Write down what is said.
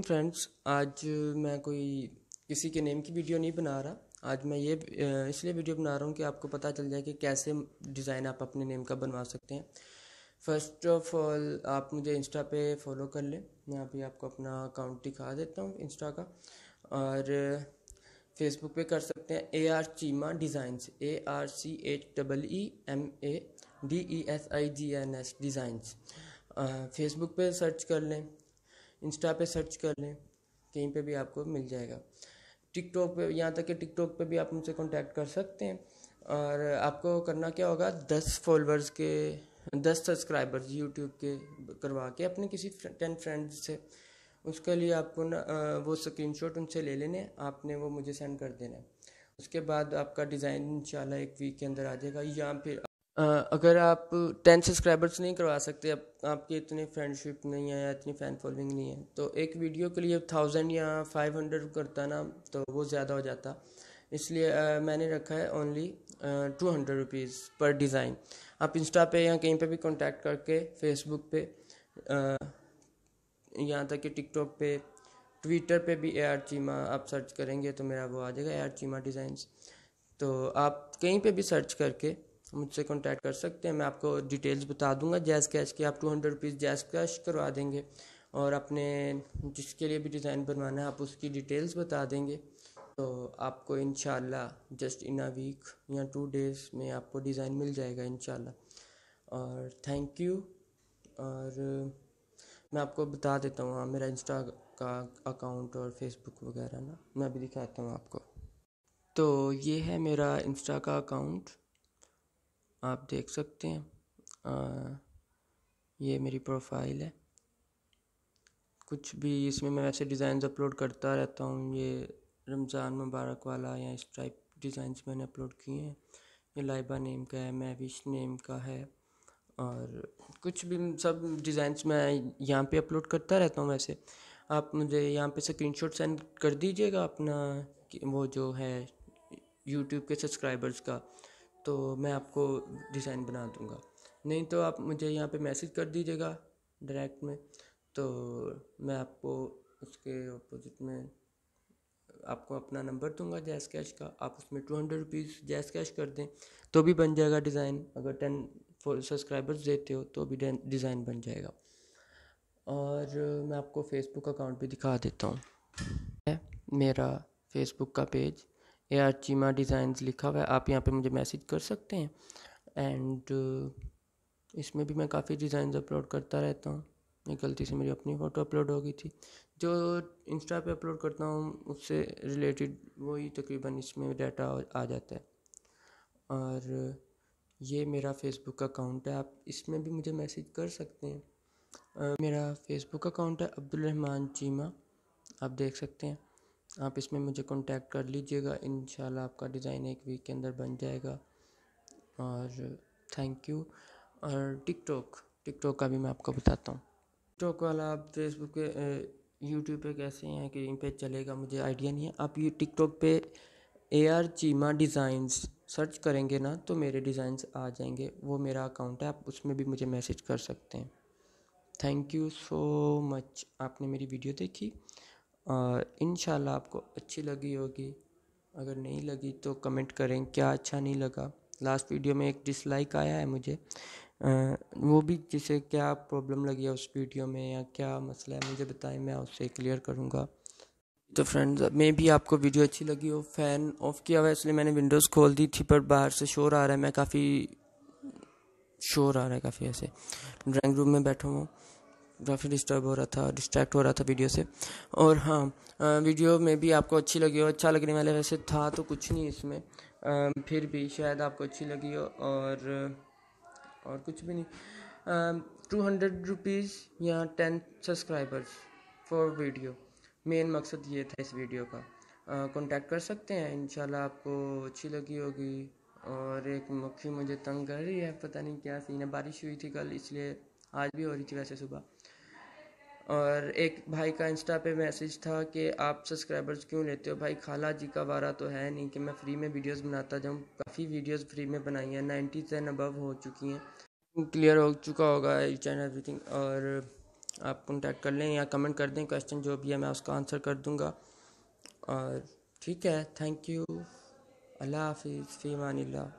friends आज मैं कोई किसी के नेम की वीडियो नहीं बना रहा आज मैं ये इसलिए वीडियो बना रहा हूँ कि आपको पता चल जाए कि कैसे डिज़ाइन आप अपने नेम का बनवा सकते हैं फर्स्ट ऑफ ऑल आप मुझे इंस्टा पे फॉलो कर लें मैं अभी आपको अपना अकाउंट दिखा देता हूँ इंस्टा का और फेसबुक पे कर सकते हैं A R Cheema designs A R C H double E M A D E S I G N S designs Facebook पे सर्च कर लें इंस्टा पे सर्च कर लें कहीं पे भी आपको मिल जाएगा टिकटॉक पे यहाँ तक कि टिकटॉक पे भी आप मुझसे कांटेक्ट कर सकते हैं और आपको करना क्या होगा दस फॉलोअर्स के दस सब्सक्राइबर्स यूट्यूब के करवा के अपने किसी टेन फ्रेंड से उसके लिए आपको ना वो स्क्रीन उनसे ले लेने आपने वो मुझे सेंड कर देना है उसके बाद आपका डिज़ाइन इंशाल्लाह एक वीक के अंदर आ जाएगा या फिर अगर आप टेन सब्सक्राइबर्स नहीं करवा सकते आप, आपके इतने फ्रेंडशिप नहीं है या इतनी फ़ैन फॉलोइंग नहीं है तो एक वीडियो के लिए थाउजेंड या फाइव हंड्रेड करता ना तो वो ज़्यादा हो जाता इसलिए uh, मैंने रखा है ओनली टू हंड्रेड रुपीज़ पर डिज़ाइन आप इंस्टा पे या कहीं पे भी कांटेक्ट करके फेसबुक पे यहाँ तक कि टिकटॉक पे ट्विटर पे भी ए आर चीमा आप सर्च करेंगे तो मेरा वो आ जाएगा ए आर चीमा डिज़ाइंस तो आप कहीं पे भी सर्च करके मुझसे कॉन्टैक्ट कर सकते हैं मैं आपको डिटेल्स बता दूंगा जैज़ कैश के आप two hundred rupees JazzCash करवा देंगे और अपने जिसके लिए भी डिज़ाइन बनवाना है आप उसकी डिटेल्स बता देंगे तो आपको in just in a week या टू डेज़ में आपको डिज़ाइन मिल जाएगा इन और थैंक यू और मैं आपको बता देता हूँ हाँ, मेरा इंस्टा का अकाउंट और फेसबुक वगैरह ना मैं अभी दिखाता हूँ आपको तो ये है मेरा इंस्टा का अकाउंट आप देख सकते हैं आ, ये मेरी प्रोफाइल है कुछ भी इसमें मैं वैसे डिज़ाइन अपलोड करता रहता हूँ ये रमज़ान मुबारक वाला या इस टाइप डिज़ाइंस मैंने अपलोड किए हैं ये लाइबा नेम का है मैविश नेम का है और कुछ भी सब डिज़ाइंस मैं यहाँ पे अपलोड करता रहता हूँ वैसे आप मुझे यहाँ पे स्क्रीनशॉट सेंड कर दीजिएगा अपना वो जो है यूट्यूब के सब्सक्राइबर्स का तो मैं आपको डिज़ाइन बना दूँगा नहीं तो आप मुझे यहाँ पे मैसेज कर दीजिएगा डायरेक्ट में तो मैं आपको उसके अपोजिट में आपको अपना नंबर दूंगा जैस कैश का आप उसमें two hundred rupees JazzCash कर दें तो भी बन जाएगा डिज़ाइन अगर टेन सब्सक्राइबर्स देते हो तो भी डिज़ाइन बन जाएगा और मैं आपको फेसबुक अकाउंट भी दिखा देता हूँ मेरा फेसबुक का पेज आर चीमा डिज़ाइन लिखा हुआ है आप यहाँ पे मुझे मैसेज कर सकते हैं एंड इसमें भी मैं काफ़ी डिज़ाइन अपलोड करता रहता हूँ ये गलती से मेरी अपनी फ़ोटो अपलोड हो गई थी जो इंस्टा पे अपलोड करता हूँ उससे रिलेटेड वही तकरीबन इसमें डाटा आ जाता है और ये मेरा फेसबुक अकाउंट है आप इसमें भी मुझे मैसेज कर सकते हैं मेरा फेसबुक अकाउंट है अब्दुलरहमान चीमा आप देख सकते हैं आप इसमें मुझे कांटेक्ट कर लीजिएगा इन आपका डिज़ाइन एक वीक के अंदर बन जाएगा और थैंक यू और टिकटॉक टिकटॉक का भी मैं आपको बताता हूँ टिकटॉक वाला आप फेसबुक पे यूट्यूब पे कैसे हैं कि इन पे चलेगा मुझे आइडिया नहीं है आप ये टिकटॉक पे A R Cheema designs search करेंगे ना तो मेरे डिज़ाइंस आ जाएंगे वो मेरा अकाउंट है आप उसमें भी मुझे मैसेज कर सकते हैं थैंक यू सो मच आपने मेरी वीडियो देखी और इन आपको अच्छी लगी होगी अगर नहीं लगी तो कमेंट करें क्या अच्छा नहीं लगा लास्ट वीडियो में एक डिसलाइक आया है मुझे आ, वो भी जिसे क्या प्रॉब्लम लगी है उस वीडियो में या क्या मसला है मुझे बताएं मैं उससे क्लियर करूँगा तो फ्रेंड्स मे भी आपको वीडियो अच्छी लगी हो फ़ैन ऑफ किया हुआ है इसलिए मैंने विंडोज़ खोल दी थी पर बाहर से शोर आ रहा है मैं काफ़ी शोर आ रहा है काफ़ी ऐसे ड्राइंग रूम में बैठा हुआ काफ़ी डिस्टर्ब हो रहा था डिस्ट्रैक्ट हो रहा था वीडियो से और हाँ वीडियो में भी आपको अच्छी लगी हो अच्छा लगने वाले वैसे था तो कुछ नहीं इसमें फिर भी शायद आपको अच्छी लगी हो और और कुछ भी नहीं टू हंड्रेड रुपीज़ या ten subscribers for video main मकसद ये था इस वीडियो का कॉन्टैक्ट कर सकते हैं इंशाल्लाह आपको अच्छी लगी होगी और एक मक्खी मुझे तंग कर रही है पता नहीं क्या सीन है बारिश हुई थी कल इसलिए आज भी हो रही थी वैसे सुबह और एक भाई का इंस्टा पे मैसेज था कि आप सब्सक्राइबर्स क्यों लेते हो भाई खाला जी का वारा तो है नहीं कि मैं फ्री में वीडियोस बनाता जाऊँ काफ़ी वीडियोस फ्री में बनाई हैं नाइन्टी से अबव हो चुकी हैं क्लियर हो चुका होगा ईच एंड एवरीथिंग और आप कॉन्टैक्ट कर लें या कमेंट कर दें क्वेश्चन जो भी है मैं उसका आंसर कर दूँगा और ठीक है थैंक यू अल्लाह हाफिज़ फ़ी मानी